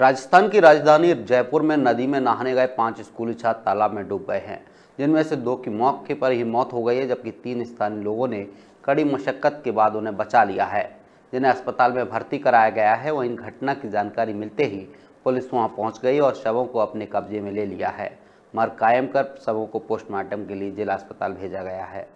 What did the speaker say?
राजस्थान की राजधानी जयपुर में नदी में नहाने गए पांच स्कूली छात्र तालाब में डूब गए हैं जिनमें से दो की मौके पर ही मौत हो गई है जबकि तीन स्थानीय लोगों ने कड़ी मशक्कत के बाद उन्हें बचा लिया है जिन्हें अस्पताल में भर्ती कराया गया है वहीं घटना की जानकारी मिलते ही पुलिस वहां पहुंच गई और शवों को अपने कब्जे में ले लिया है मर कायम कर शवों को पोस्टमार्टम के लिए जिला अस्पताल भेजा गया है